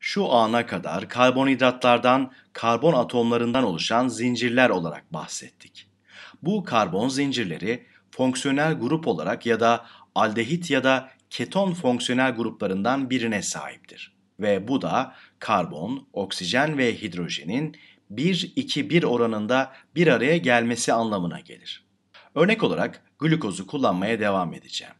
şu ana kadar karbonhidratlardan karbon atomlarından oluşan zincirler olarak bahsettik. Bu karbon zincirleri fonksiyonel grup olarak ya da aldehit ya da keton fonksiyonel gruplarından birine sahiptir. Ve bu da karbon, oksijen ve hidrojenin 1-2-1 oranında bir araya gelmesi anlamına gelir. Örnek olarak glukozu kullanmaya devam edeceğim.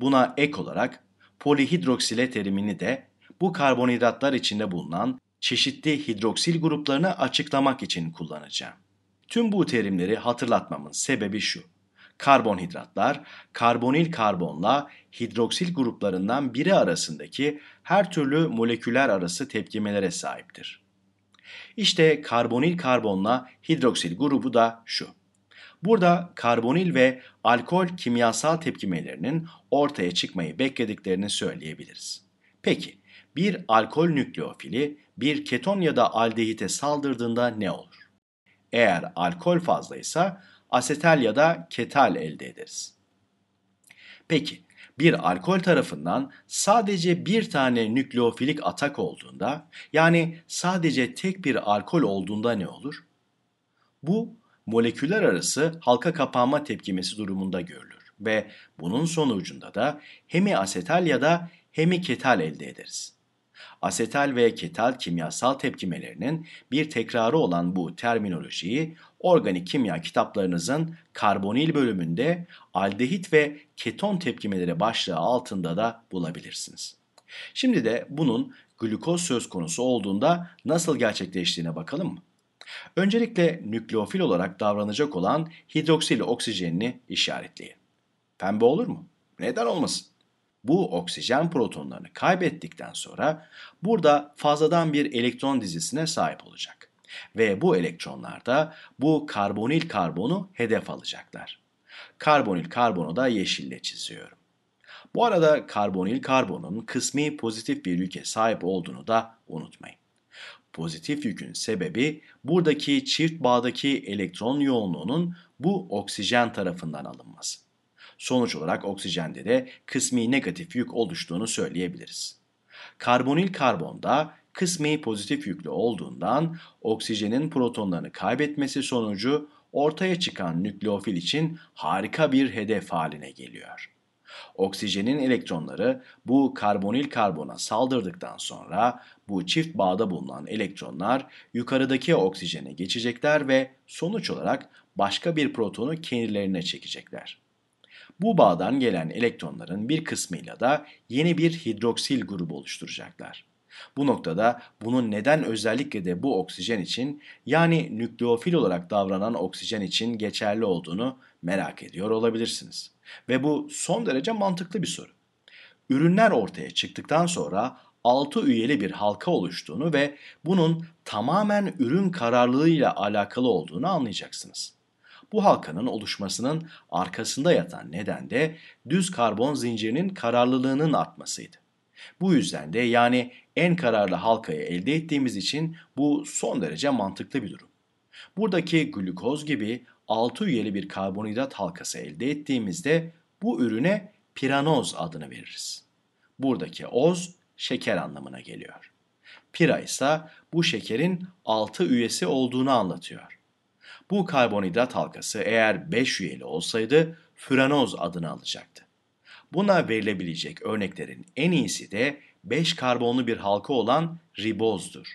Buna ek olarak polihidroksile terimini de bu karbonhidratlar içinde bulunan çeşitli hidroksil gruplarını açıklamak için kullanacağım. Tüm bu terimleri hatırlatmamın sebebi şu. Karbonhidratlar, karbonil karbonla hidroksil gruplarından biri arasındaki her türlü moleküler arası tepkimelere sahiptir. İşte karbonil karbonla hidroksil grubu da şu. Burada karbonil ve alkol kimyasal tepkimelerinin ortaya çıkmayı beklediklerini söyleyebiliriz. Peki bir alkol nükleofili bir keton ya da aldehite saldırdığında ne olur? Eğer alkol fazlaysa asetal ya da ketal elde ederiz. Peki bir alkol tarafından sadece bir tane nükleofilik atak olduğunda yani sadece tek bir alkol olduğunda ne olur? Bu moleküller arası halka kapanma tepkimesi durumunda görülür ve bunun sonucunda da hemi asetal ya da hemi ketal elde ederiz asetal ve ketal kimyasal tepkimelerinin bir tekrarı olan bu terminolojiyi organik kimya kitaplarınızın karbonil bölümünde aldehit ve keton tepkimeleri başlığı altında da bulabilirsiniz. Şimdi de bunun glikoz söz konusu olduğunda nasıl gerçekleştiğine bakalım mı? Öncelikle nükleofil olarak davranacak olan hidroksil oksijenini işaretleyin. Pembe olur mu? Neden olmasın? bu oksijen protonlarını kaybettikten sonra burada fazladan bir elektron dizisine sahip olacak. Ve bu elektronlar da bu karbonil karbonu hedef alacaklar. Karbonil karbonu da yeşille çiziyorum. Bu arada karbonil karbonun kısmi pozitif bir yüke sahip olduğunu da unutmayın. Pozitif yükün sebebi buradaki çift bağdaki elektron yoğunluğunun bu oksijen tarafından alınması. Sonuç olarak oksijende de kısmi negatif yük oluştuğunu söyleyebiliriz. Karbonil karbonda kısmi pozitif yüklü olduğundan oksijenin protonlarını kaybetmesi sonucu ortaya çıkan nükleofil için harika bir hedef haline geliyor. Oksijenin elektronları bu karbonil karbona saldırdıktan sonra bu çift bağda bulunan elektronlar yukarıdaki oksijene geçecekler ve sonuç olarak başka bir protonu kendilerine çekecekler. Bu bağdan gelen elektronların bir kısmıyla da yeni bir hidroksil grubu oluşturacaklar. Bu noktada bunun neden özellikle de bu oksijen için yani nükleofil olarak davranan oksijen için geçerli olduğunu merak ediyor olabilirsiniz. Ve bu son derece mantıklı bir soru. Ürünler ortaya çıktıktan sonra 6 üyeli bir halka oluştuğunu ve bunun tamamen ürün kararlılığıyla alakalı olduğunu anlayacaksınız. Bu halkanın oluşmasının arkasında yatan neden de düz karbon zincirinin kararlılığının artmasıydı. Bu yüzden de yani en kararlı halkayı elde ettiğimiz için bu son derece mantıklı bir durum. Buradaki glukoz gibi 6 üyeli bir karbonhidrat halkası elde ettiğimizde bu ürüne piranoz adını veririz. Buradaki oz şeker anlamına geliyor. Pira ise bu şekerin 6 üyesi olduğunu anlatıyor. Bu karbonhidrat halkası eğer 5 üyeli olsaydı frenoz adını alacaktı. Buna verilebilecek örneklerin en iyisi de 5 karbonlu bir halka olan ribozdur.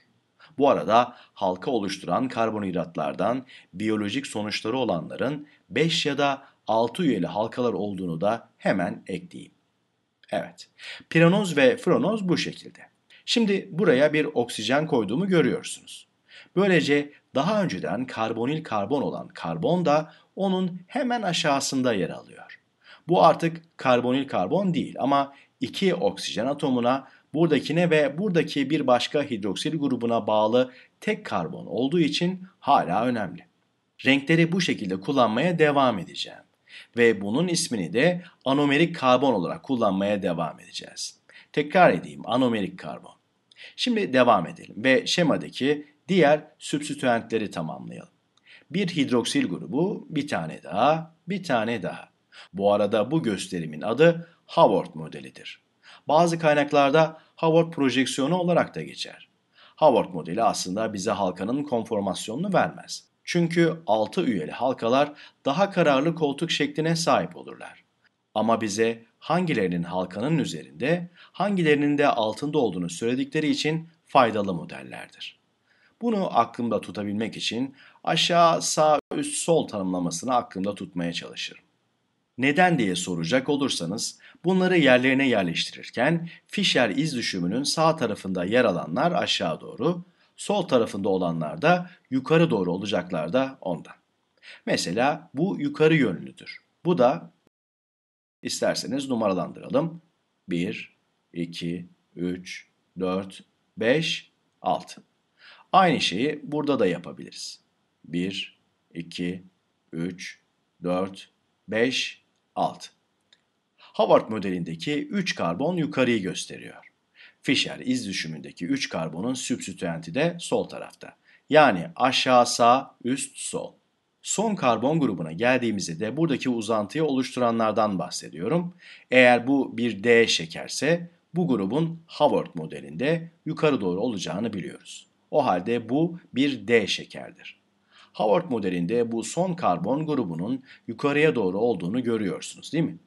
Bu arada halka oluşturan karbonhidratlardan biyolojik sonuçları olanların 5 ya da 6 üyeli halkalar olduğunu da hemen ekleyeyim. Evet, piranoz ve frenoz bu şekilde. Şimdi buraya bir oksijen koyduğumu görüyorsunuz. Böylece daha önceden karbonil karbon olan karbon da onun hemen aşağısında yer alıyor. Bu artık karbonil karbon değil ama iki oksijen atomuna, buradakine ve buradaki bir başka hidroksil grubuna bağlı tek karbon olduğu için hala önemli. Renkleri bu şekilde kullanmaya devam edeceğim ve bunun ismini de anomerik karbon olarak kullanmaya devam edeceğiz. Tekrar edeyim anomerik karbon. Şimdi devam edelim ve şemadaki diğer sübstitüentleri tamamlayalım. Bir hidroksil grubu, bir tane daha, bir tane daha. Bu arada bu gösterimin adı Howard modelidir. Bazı kaynaklarda Howard projeksiyonu olarak da geçer. Howard modeli aslında bize halkanın konformasyonunu vermez. Çünkü 6 üyeli halkalar daha kararlı koltuk şekline sahip olurlar. Ama bize hangilerinin halkanın üzerinde, hangilerinin de altında olduğunu söyledikleri için faydalı modellerdir. Bunu aklımda tutabilmek için aşağı, sağ, üst, sol tanımlamasını aklımda tutmaya çalışırım. Neden diye soracak olursanız bunları yerlerine yerleştirirken Fisher iz düşümünün sağ tarafında yer alanlar aşağı doğru, sol tarafında olanlar da yukarı doğru olacaklar da ondan. Mesela bu yukarı yönlüdür. Bu da isterseniz numaralandıralım. 1, 2, 3, 4, 5, 6. Aynı şeyi burada da yapabiliriz. 1, 2, 3, 4, 5, 6. Howard modelindeki 3 karbon yukarıyı gösteriyor. Fischer iz düşümündeki 3 karbonun sübstitüenti de sol tarafta. Yani aşağı sağ, üst sol. Son karbon grubuna geldiğimizde de buradaki uzantıyı oluşturanlardan bahsediyorum. Eğer bu bir D şekerse bu grubun Howard modelinde yukarı doğru olacağını biliyoruz. O halde bu bir D şekerdir. Howard modelinde bu son karbon grubunun yukarıya doğru olduğunu görüyorsunuz değil mi?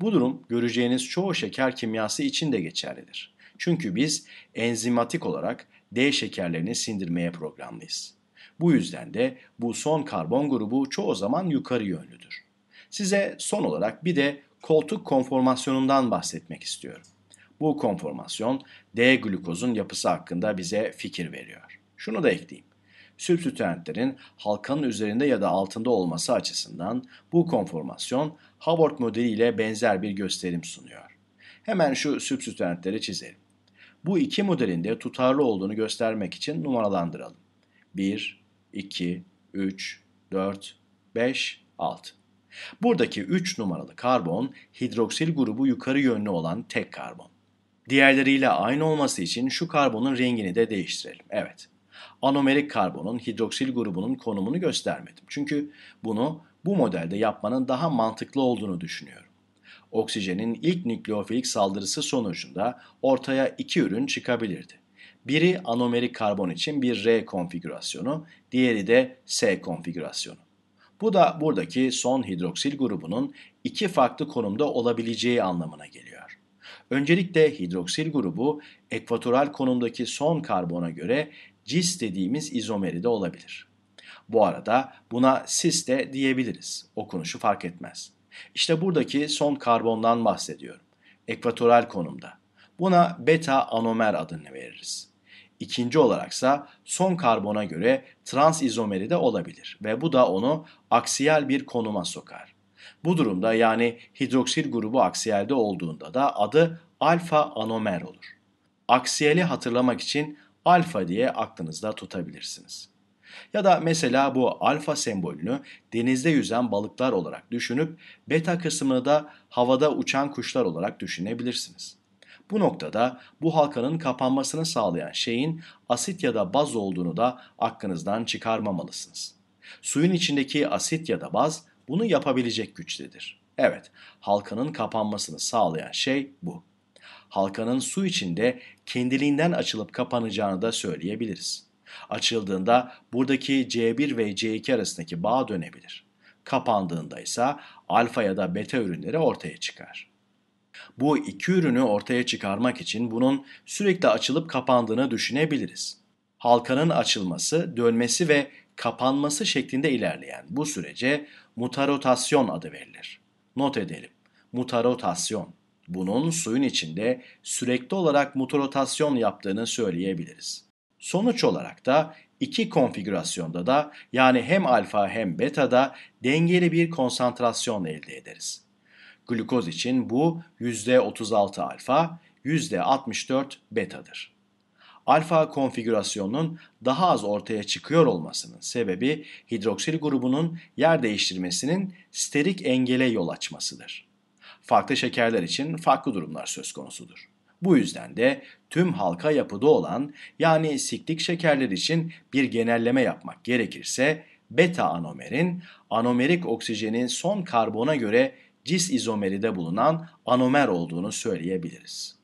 Bu durum göreceğiniz çoğu şeker kimyası için de geçerlidir. Çünkü biz enzimatik olarak D şekerlerini sindirmeye programlıyız. Bu yüzden de bu son karbon grubu çoğu zaman yukarı yönlüdür. Size son olarak bir de koltuk konformasyonundan bahsetmek istiyorum. Bu konformasyon D-glukozun yapısı hakkında bize fikir veriyor. Şunu da ekleyeyim. Sübstitüentlerin halkanın üzerinde ya da altında olması açısından bu konformasyon Howard modeli ile benzer bir gösterim sunuyor. Hemen şu sübstitüentleri çizelim. Bu iki modelin de tutarlı olduğunu göstermek için numaralandıralım. 1, 2, 3, 4, 5, 6. Buradaki 3 numaralı karbon hidroksil grubu yukarı yönlü olan tek karbon. Diğerleriyle aynı olması için şu karbonun rengini de değiştirelim. Evet. Anomerik karbonun hidroksil grubunun konumunu göstermedim. Çünkü bunu bu modelde yapmanın daha mantıklı olduğunu düşünüyorum. Oksijenin ilk nükleofilik saldırısı sonucunda ortaya iki ürün çıkabilirdi. Biri anomerik karbon için bir R konfigürasyonu, diğeri de S konfigürasyonu. Bu da buradaki son hidroksil grubunun iki farklı konumda olabileceği anlamına geliyor. Öncelikle hidroksil grubu ekvatoral konumdaki son karbona göre cis dediğimiz izomeri de olabilir. Bu arada buna cis de diyebiliriz. Okunuşu fark etmez. İşte buradaki son karbondan bahsediyorum. Ekvatoral konumda. Buna beta anomer adını veririz. İkinci olaraksa son karbona göre trans izomeri de olabilir ve bu da onu aksiyel bir konuma sokar. Bu durumda yani hidroksil grubu aksiyelde olduğunda da adı alfa anomer olur. Aksiyeli hatırlamak için alfa diye aklınızda tutabilirsiniz. Ya da mesela bu alfa sembolünü denizde yüzen balıklar olarak düşünüp beta kısmını da havada uçan kuşlar olarak düşünebilirsiniz. Bu noktada bu halkanın kapanmasını sağlayan şeyin asit ya da baz olduğunu da aklınızdan çıkarmamalısınız. Suyun içindeki asit ya da baz bunu yapabilecek güçtedir. Evet, halkanın kapanmasını sağlayan şey bu. Halkanın su içinde kendiliğinden açılıp kapanacağını da söyleyebiliriz. Açıldığında buradaki C1 ve C2 arasındaki bağ dönebilir. Kapandığında ise alfa ya da beta ürünleri ortaya çıkar. Bu iki ürünü ortaya çıkarmak için bunun sürekli açılıp kapandığını düşünebiliriz. Halkanın açılması, dönmesi ve kapanması şeklinde ilerleyen bu sürece mutarotasyon adı verilir. Not edelim. Mutarotasyon. Bunun suyun içinde sürekli olarak mutarotasyon yaptığını söyleyebiliriz. Sonuç olarak da iki konfigürasyonda da yani hem alfa hem beta'da dengeli bir konsantrasyon elde ederiz. Glukoz için bu %36 alfa, %64 beta'dır alfa konfigürasyonunun daha az ortaya çıkıyor olmasının sebebi hidroksil grubunun yer değiştirmesinin sterik engele yol açmasıdır. Farklı şekerler için farklı durumlar söz konusudur. Bu yüzden de tüm halka yapıda olan yani siklik şekerler için bir genelleme yapmak gerekirse beta anomerin anomerik oksijenin son karbona göre cis izomeride bulunan anomer olduğunu söyleyebiliriz.